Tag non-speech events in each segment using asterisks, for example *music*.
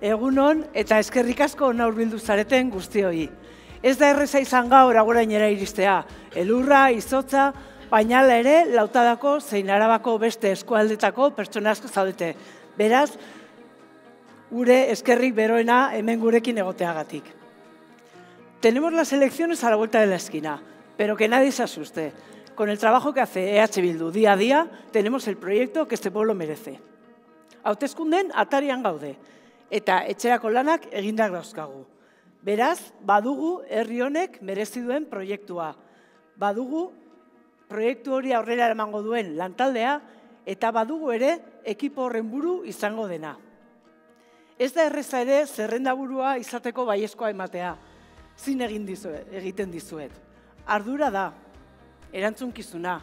Egunon eta eskerrik asko naurbildu zareten guztioi. Ez da erreza izan gaur agorainera iristea, elurra, izotza, baina ere lautadako zein arabako beste eskualdetako pertsona asko zaudete. Beraz, gure eskerrik beroena hemen gurekin egoteagatik. Tenemos las elecciones a la vuelta de la esquina, pero que nadie se asuste. Con el trabajo que hace EH Bildu día a día, tenemos el proyecto que este pueblo merece. Hautezkunden atarian gaude eta etxerako lanak egindak dauzkagu. Beraz, badugu herri honek merezi duen proiektua. Badugu proiektu hori aurrera eramango duen lantaldea eta badugu ere ekipo horren buru izango dena. Ez da erreza ere zerrendaburua izateko baiezkoa ematea. Zin egin dizuet, egiten dizuet. Ardura da, erantzunkizuna,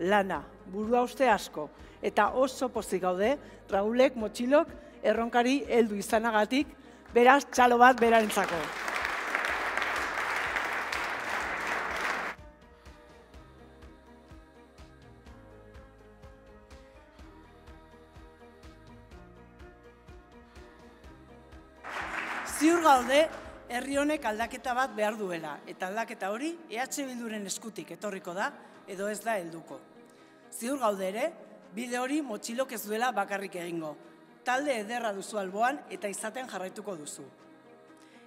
lana, burua uste asko, eta oso pozik gaude, Raulek, Motxilok, erronkari heldu izanagatik, beraz txalo bat berarentzako. Ziur gaude, herri honek aldaketa bat behar duela, eta aldaketa hori EH Bilduren eskutik etorriko da, edo ez da helduko. Ziur gaude ere, bide hori motxilok ez duela bakarrik egingo talde ederra duzu alboan eta izaten jarraituko duzu.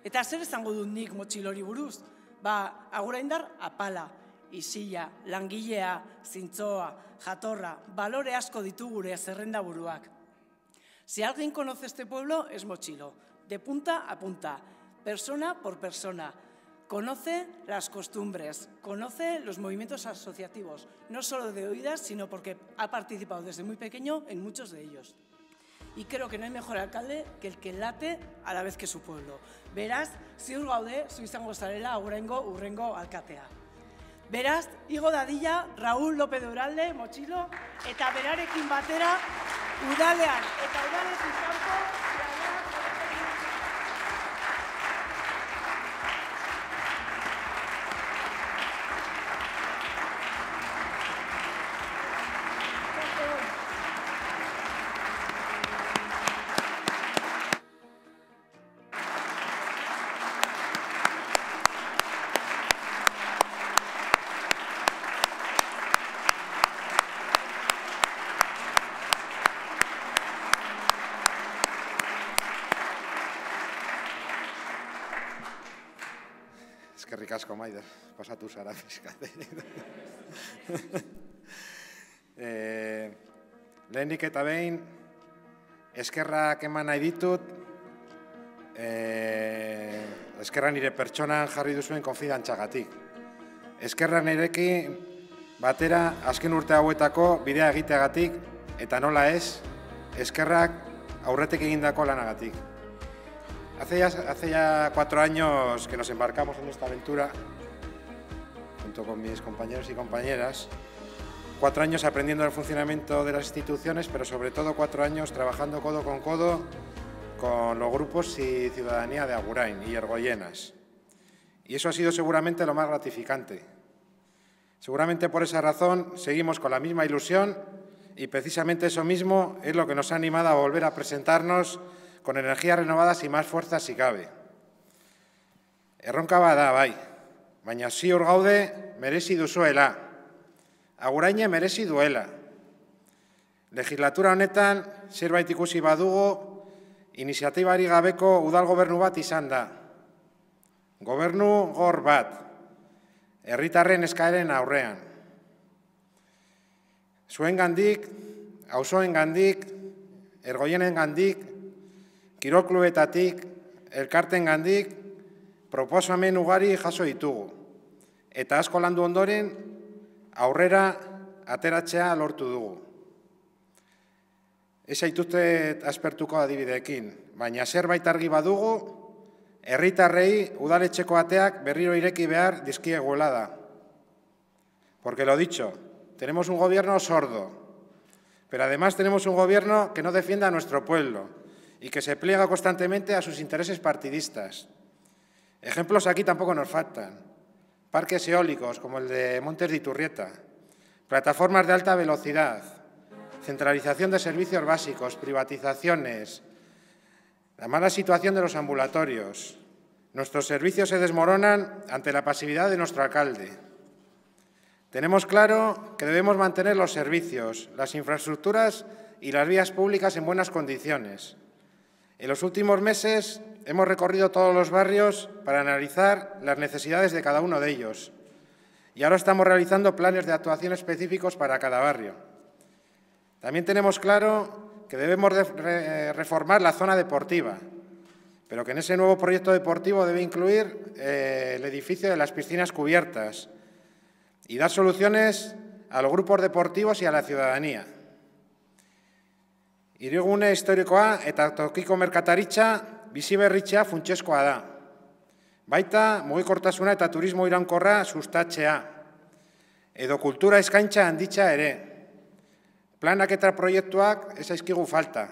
Eta zer izango du Nik Mochilori buruz? Ba, agurendar indar apala, isila, langilea, zintzoa, jatorra, balore asko ditu gure zerrenda buruak. Si alguien conoce este pueblo es Mochilo, de punta a punta, persona por persona, conoce las costumbres, conoce los movimientos asociativos, no solo de oídas, sino porque ha participado desde muy pequeño en muchos de ellos. y creo que no hay mejor alcalde que el que late a la vez que su pueblo. Verás, ziur gaude, zu izango Urengo, Urengo, urrengo Verás, Beraz, igo dadila Raúl López de Uralde, Mochilo, eta berarekin batera udalean eta y asko maida, pasatu zara fiskate. *laughs* e, eh, lehenik eta behin, eskerrak eman nahi ditut, e, eskerra nire pertsonan jarri duzuen konfidantzagatik. Eskerra nireki batera azken urte hauetako bidea egiteagatik, eta nola ez, eskerrak aurretek egindako lanagatik. Hace ya, cuatro años que nos embarcamos en esta aventura, junto con mis compañeros y compañeras. Cuatro años aprendiendo el funcionamiento de las instituciones, pero sobre todo cuatro años trabajando codo con codo con los grupos y ciudadanía de Agurain y Ergoyenas. Y eso ha sido seguramente lo más gratificante. Seguramente por esa razón seguimos con la misma ilusión y precisamente eso mismo es lo que nos ha animado a volver a presentarnos con energías renovadas y más fuerza si cabe. Erronka bada, bai, baina ziur gaude merezi duzuela, aguraine merezi duela. Legislatura honetan, zerbait ikusi badugu, iniziatibari gabeko udal gobernu bat izan da. Gobernu gor bat, herritarren eskaeren aurrean. Zuen gandik, hausoen gandik, ergoienen gandik, kirokluetatik elkarten gandik, proposamen ugari jaso ditugu. Eta asko landu ondoren, aurrera ateratzea lortu dugu. Ez haituzte aspertuko adibideekin, baina zerbait argi badugu, herritarrei udaletxeko ateak berriro ireki behar dizkie da. Porque lo dicho, tenemos un gobierno sordo, pero además tenemos un gobierno que no defienda a nuestro pueblo. y que se pliega constantemente a sus intereses partidistas. Ejemplos aquí tampoco nos faltan. Parques eólicos como el de Montes de Iturrieta, plataformas de alta velocidad, centralización de servicios básicos, privatizaciones, la mala situación de los ambulatorios. Nuestros servicios se desmoronan ante la pasividad de nuestro alcalde. Tenemos claro que debemos mantener los servicios, las infraestructuras y las vías públicas en buenas condiciones. En los últimos meses hemos recorrido todos los barrios para analizar las necesidades de cada uno de ellos y ahora estamos realizando planes de actuación específicos para cada barrio. También tenemos claro que debemos reformar la zona deportiva, pero que en ese nuevo proyecto deportivo debe incluir eh, el edificio de las piscinas cubiertas y dar soluciones a los grupos deportivos y a la ciudadanía. Irigune historikoa eta tokiko merkataritza bizi berritzea funtsezkoa da. Baita mugikortasuna eta turismo irankorra sustatzea. Edo kultura eskaintza handitza ere. Planak eta proiektuak ez aizkigu falta.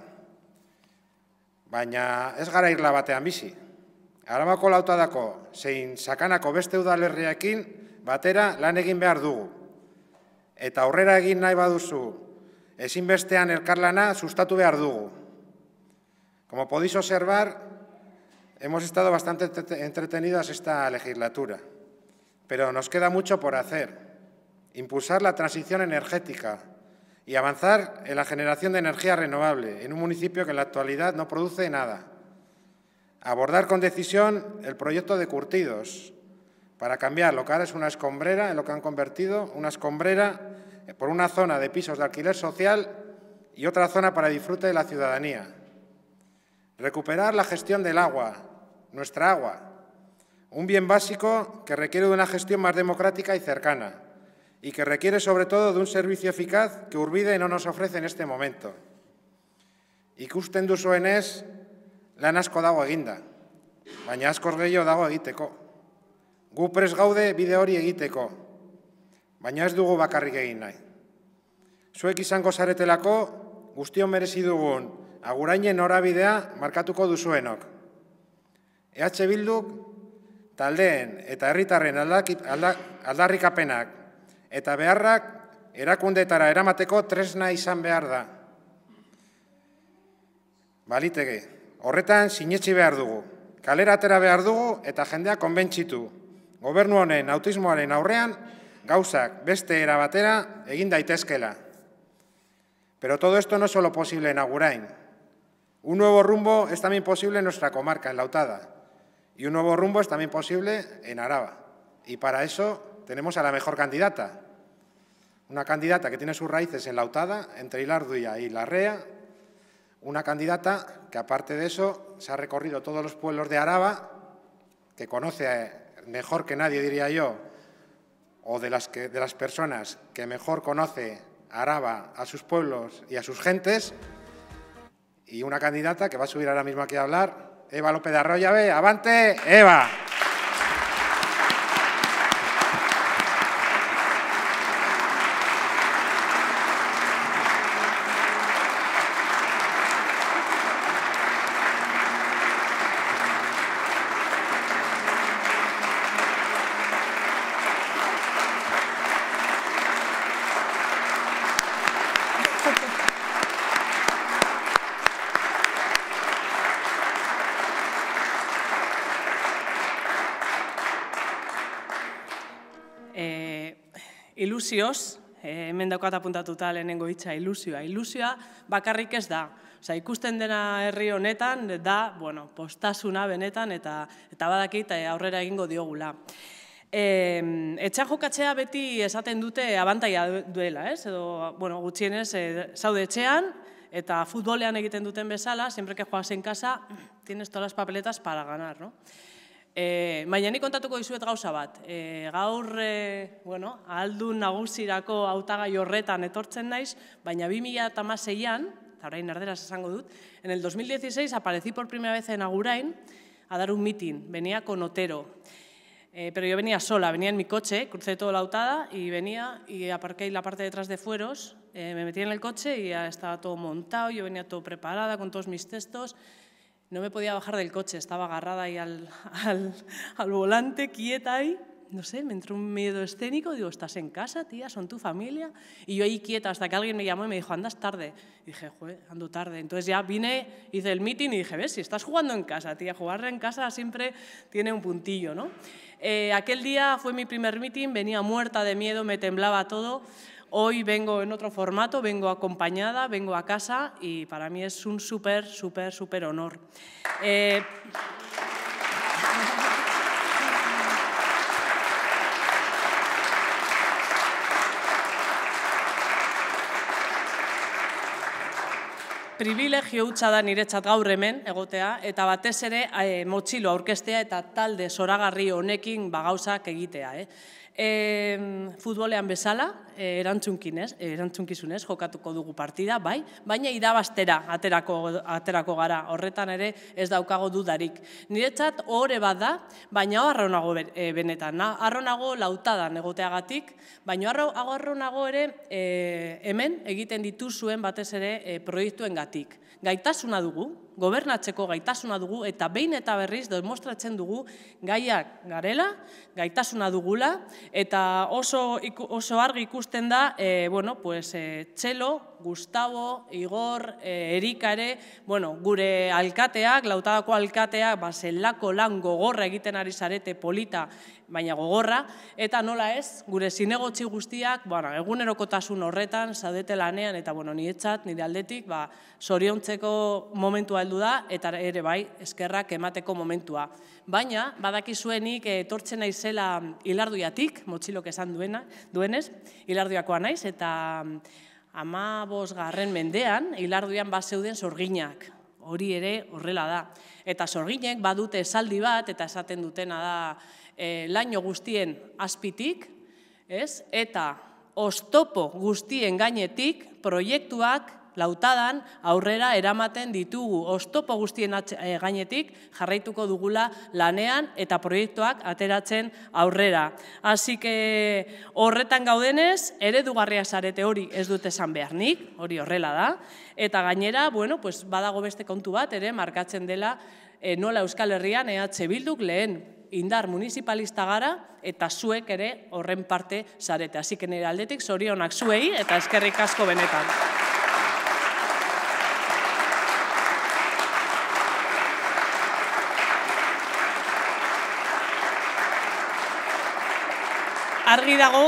Baina ez gara irla batean bizi. Arabako lautadako zein sakanako beste udalerriakin batera lan egin behar dugu. Eta aurrera egin nahi baduzu Es Ezinbestean su sustatu de ardugo. Como podéis observar, hemos estado bastante entretenidos esta legislatura, pero nos queda mucho por hacer. Impulsar la transición energética y avanzar en la generación de energía renovable en un municipio que en la actualidad no produce nada. Abordar con decisión el proyecto de curtidos para cambiar lo que ahora es una escombrera, en lo que han convertido una escombrera eh, por una zona de pisos de alquiler social y otra zona para disfrute de la ciudadanía. Recuperar la gestión del agua, nuestra agua, un bien básico que requiere de una gestión más democrática y cercana y que requiere sobre todo de un servicio eficaz que Urbide no nos ofrece en este momento. Y duzuen usted lan asko dago eginda, baina askoz gehiago dago egiteko. Gu gaude bide hori egiteko, baina ez dugu bakarrik zuek izango zaretelako guztion merezi dugun agurainen norabidea markatuko duzuenok. EH Bilduk taldeen eta herritarren aldarrikapenak eta beharrak erakundetara eramateko tresna izan behar da. Balitege, horretan sinetsi behar dugu, kalera atera behar dugu eta jendea konbentsitu. Gobernu honen autismoaren aurrean gauzak beste erabatera egin daitezkela. Pero todo esto no es solo posible en Agurain. Un nuevo rumbo es también posible en nuestra comarca, en Lautada. Y un nuevo rumbo es también posible en Araba. Y para eso tenemos a la mejor candidata. Una candidata que tiene sus raíces en Lautada, entre Hilarduya y Larrea. Una candidata que, aparte de eso, se ha recorrido todos los pueblos de Araba, que conoce mejor que nadie, diría yo, o de las, de las personas que mejor conoce Araba, a sus pueblos y a sus gentes. Y una candidata que va a subir ahora mismo aquí a hablar, Eva López de Arroyave. ¡Avante, Eva! ilusioz, eh, hemen daukat apuntatuta lehenengo hitza ilusioa, ilusioa bakarrik ez da. Osa, ikusten dena herri honetan, da, bueno, postasuna benetan, eta, eta badakit eh, aurrera egingo diogula. E, etxa jokatzea beti esaten dute abantaia duela, ez? Edo, bueno, gutxienez, e, zaude etxean, eta futbolean egiten duten bezala, siempre que joazen casa tienes todas las papeletas para ganar, no? Eh, baina nik kontatuko dizuet gauza bat. Eh, gaur, eh, bueno, aldu nagusirako autagai horretan etortzen naiz, baina 2006an, eta orain erderaz esango dut, en el 2016 aparezi por primera vez en Agurain a dar un mitin, venia con Otero. pero yo venía sola, venía en mi coche, crucé toda la autada y venía y aparqué la parte detrás de fueros, me metí en el coche y ya estaba todo montado, yo venía todo preparada con todos mis textos, No me podía bajar del coche, estaba agarrada ahí *laughs* al, volante, quieta ahí. No sé, me entró un miedo escénico, digo, estás en casa, tía, son tu familia. Y yo ahí quieta, hasta que alguien me llamó y me dijo, andas tarde. dije, joder, ando tarde. Entonces ya vine, hice el meeting y dije, ves, si estás jugando en casa, tía, jugar en casa siempre tiene un puntillo, ¿no? Eh, aquel día fue mi primer meeting, venía muerta de miedo, me temblaba todo. Hoy vengo en otro formato, vengo acompañada, vengo a casa y para mí es un súper, súper, súper honor. Eh... Privilegio utxa da niretzat gaur hemen, egotea, eta batez ere eh, motxilo aurkestea eta talde zoragarri honekin bagauzak egitea. Eh futbolean bezala, eh, erantzunkin ez, eh, jokatuko dugu partida, bai, baina irabastera aterako gara, horretan ere ez daukago dudarik. Niretzat horre bat da, baina harronago eh, benetan, harronago lautada egoteagatik, baina harronago ere hemen egiten dituzuen batez ere proiektuen gatik. Gaitasuna dugu, gobernatzeko gaitasuna dugu eta behin eta berriz demostratzen dugu gaiak garela, gaitasuna dugula eta oso, oso argi ikusten da, e, bueno, pues, e, txelo, Gustavo, Igor, eh, Erikare, bueno, gure alkateak, lautadako alkateak, ba, zelako lan gogorra egiten ari zarete polita, baina gogorra, eta nola ez, gure zinegotzi guztiak, bueno, eguneroko horretan, zadete lanean, eta, bueno, ni etxat, nire aldetik, ba, soriontzeko momentua heldu da, eta ere bai, eskerrak emateko momentua. Baina, badaki zuenik, eh, etortzen naizela hilarduiatik, motxilok esan duena duenez, hilarduakoa naiz, eta, ama bosgarren mendean, hilarduian bat zeuden sorginak. Hori ere horrela da. Eta sorginek badute esaldi bat, eta esaten dutena da e, laino guztien azpitik, ez? eta ostopo guztien gainetik proiektuak lautadan aurrera eramaten ditugu ostopo guztien eh, gainetik jarraituko dugula lanean eta proiektuak ateratzen aurrera. Hasik que horretan gaudenez, ere dugarria zarete hori ez dute esan behar nik, hori horrela da, eta gainera, bueno, pues badago beste kontu bat ere markatzen dela eh, nola Euskal Herrian ehatxe bilduk lehen indar municipalista gara eta zuek ere horren parte zarete. Asi que nire aldetik zorionak zuei eta eskerrik asko benetan. argi dago,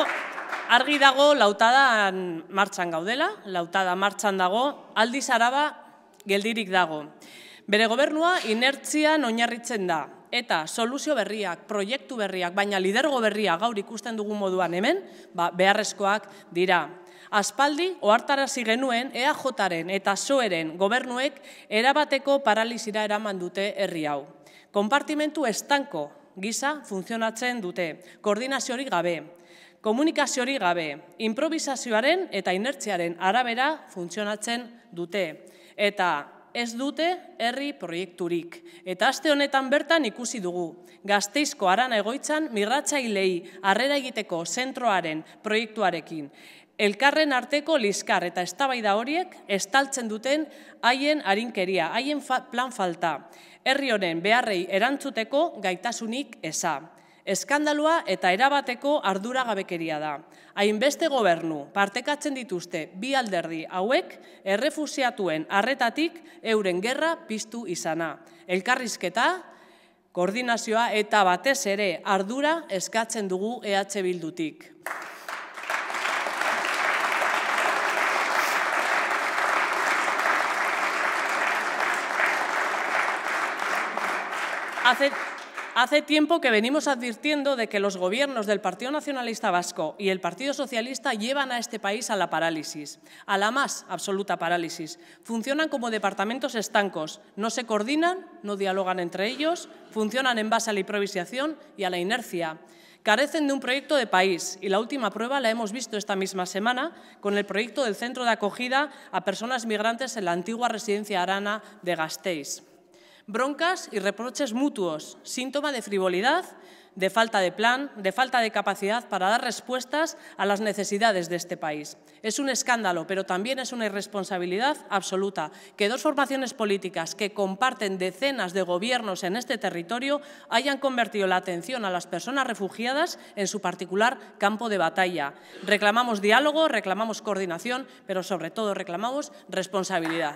argi dago lautadan martxan gaudela, lautada martxan dago, aldiz araba geldirik dago. Bere gobernua inertzian oinarritzen da, eta soluzio berriak, proiektu berriak, baina lidergo berria gaur ikusten dugun moduan hemen, ba, beharrezkoak dira. Aspaldi, ohartarazi genuen EAJaren eta SOEren gobernuek erabateko paralizira eraman dute herri hau. Konpartimentu estanko gisa funtzionatzen dute, koordinaziorik gabe, komunikaziorik gabe, improvisazioaren eta inertziaren arabera funtzionatzen dute, eta ez dute herri proiekturik. Eta aste honetan bertan ikusi dugu, gazteizko aran egoitzan migratzailei arrera egiteko zentroaren proiektuarekin elkarren arteko liskar eta eztabaida horiek estaltzen duten haien arinkeria, haien plan falta, herri honen beharrei erantzuteko gaitasunik eza. Eskandalua eta erabateko ardura gabekeria da. Hainbeste gobernu partekatzen dituzte bi alderdi hauek errefusiatuen arretatik euren gerra piztu izana. Elkarrizketa, koordinazioa eta batez ere ardura eskatzen dugu EH Bildutik. Hace, tiempo que venimos advirtiendo de que los gobiernos del Partido Nacionalista Vasco y el Partido Socialista llevan a este país a la parálisis, a la más absoluta parálisis. Funcionan como departamentos estancos, no se coordinan, no dialogan entre ellos, funcionan en base a la improvisación y a la inercia. Carecen de un proyecto de país y la última prueba la hemos visto esta misma semana con el proyecto del centro de acogida a personas migrantes en la antigua residencia Arana de Gasteiz broncas y reproches mutuos, síntoma de frivolidad, de falta de plan, de falta de capacidad para dar respuestas a las necesidades de este país. Es un escándalo, pero también es una irresponsabilidad absoluta que dos formaciones políticas que comparten decenas de gobiernos en este territorio hayan convertido la atención a las personas refugiadas en su particular campo de batalla. Reclamamos diálogo, reclamamos coordinación, pero sobre todo reclamamos responsabilidad.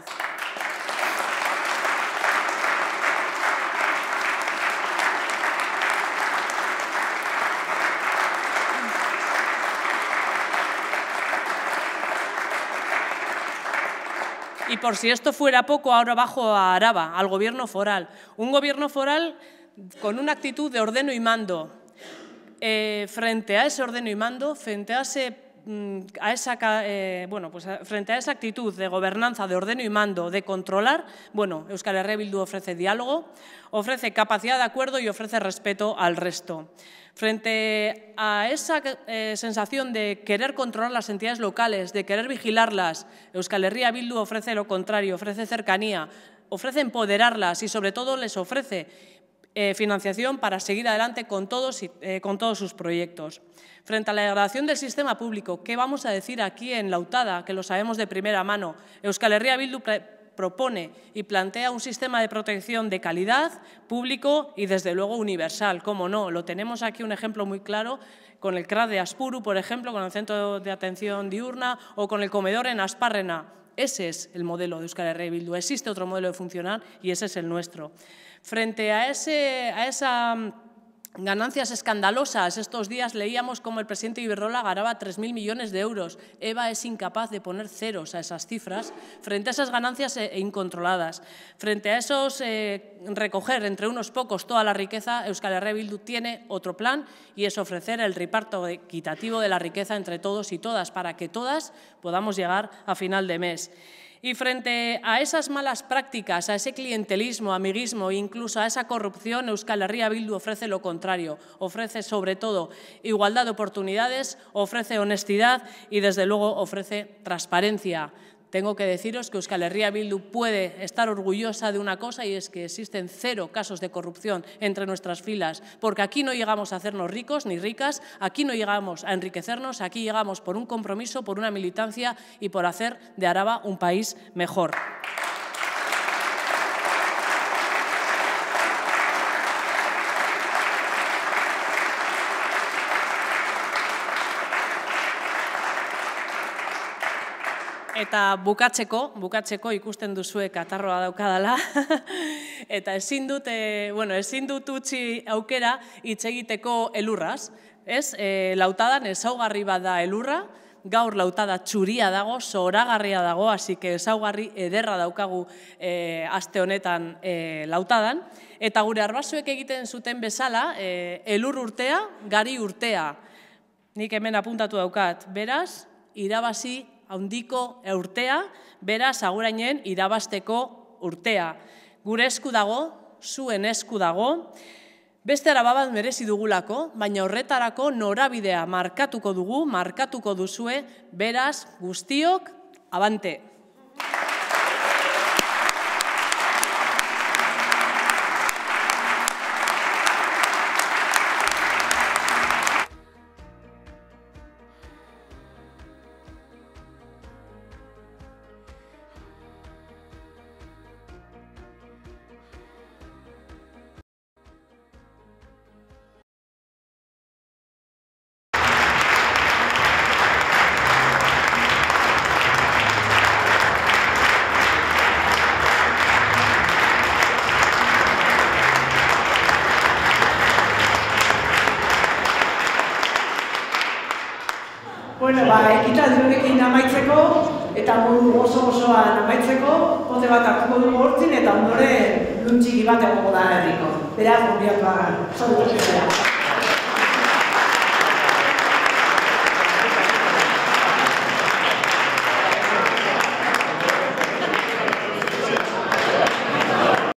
Y por si esto fuera poco, ahora bajo a Araba, al gobierno foral. Un gobierno foral con una actitud de ordeno y mando. Eh, frente a ese ordeno y mando, frente a ese Mm, a esa, eh, pues, eh, frente a esa actitud de gobernanza, de ordeno y mando, de controlar, bueno, Euskal Herria Bildu ofrece diálogo, ofrece capacidad de acuerdo y ofrece respeto al resto. Frente a esa eh, sensación de querer controlar las entidades locales, de querer vigilarlas, Euskal Herria Bildu ofrece lo contrario, ofrece cercanía, ofrece empoderarlas y sobre todo les ofrece financiación para seguir adelante con todos sus proyectos frente a la degradación del sistema público, ¿qué vamos a decir aquí en Lautada, que lo sabemos de primera mano? Euskal Herria Bildu propone y plantea un sistema de protección de calidad, público y desde luego universal. ¿Cómo no? Lo tenemos aquí un ejemplo muy claro con el CRAD de Aspuru, por ejemplo, con el Centro de Atención Diurna o con el comedor en Asparrena. Ese es el modelo de Euskal Herria Bildu. Existe otro modelo de funcionar y ese es el nuestro. Frente a, ese, a esa Ganancias escandalosas. Estos días leíamos cómo el presidente Iberrola ganaba 3.000 millones de euros. EVA es incapaz de poner ceros a esas cifras frente a esas ganancias eh, incontroladas. Frente a esos eh, recoger entre unos pocos toda la riqueza, Euskal Herria Bildu tiene otro plan y es ofrecer el reparto equitativo de la riqueza entre todos y todas para que todas podamos llegar a final de mes. Y frente a esas malas prácticas, a ese clientelismo, amiguismo, e incluso a esa corrupción, Euskal Herria Bildu ofrece lo contrario. Ofrece sobre todo igualdad de oportunidades, ofrece honestidad y desde luego ofrece transparencia tengo que deciros que Euskal Herria Bildu puede estar orgullosa de una cosa y es que existen cero casos de corrupción entre nuestras filas, porque aquí no llegamos a hacernos ricos ni ricas, aquí no llegamos a enriquecernos, aquí llegamos por un compromiso, por una militancia y por hacer de Araba un país mejor. eta bukatzeko, bukatzeko ikusten duzuek atarroa daukadala. *laughs* eta ezin dut, e, bueno, ezin dut utzi aukera hitz egiteko elurraz, ez? E, lautadan ezaugarri bada elurra, gaur lautada txuria dago, zoragarria dago, hasi ezaugarri ederra daukagu e, aste honetan e, lautadan eta gure arbasuek egiten zuten bezala, e, elur urtea, gari urtea. Nik hemen apuntatu daukat. Beraz, irabazi haundiko urtea, beraz agurainen irabasteko urtea. Gure esku dago, zuen esku dago, beste arababat merezi dugulako, baina horretarako norabidea markatuko dugu, markatuko duzue, beraz guztiok, abante! edurekin amaitzeko, eta modu oso osoan amaitzeko, pote bat hartuko du hortzin, eta ondore luntxiki bat egoko da erriko. Beraz, gombiatu agar. Zorro,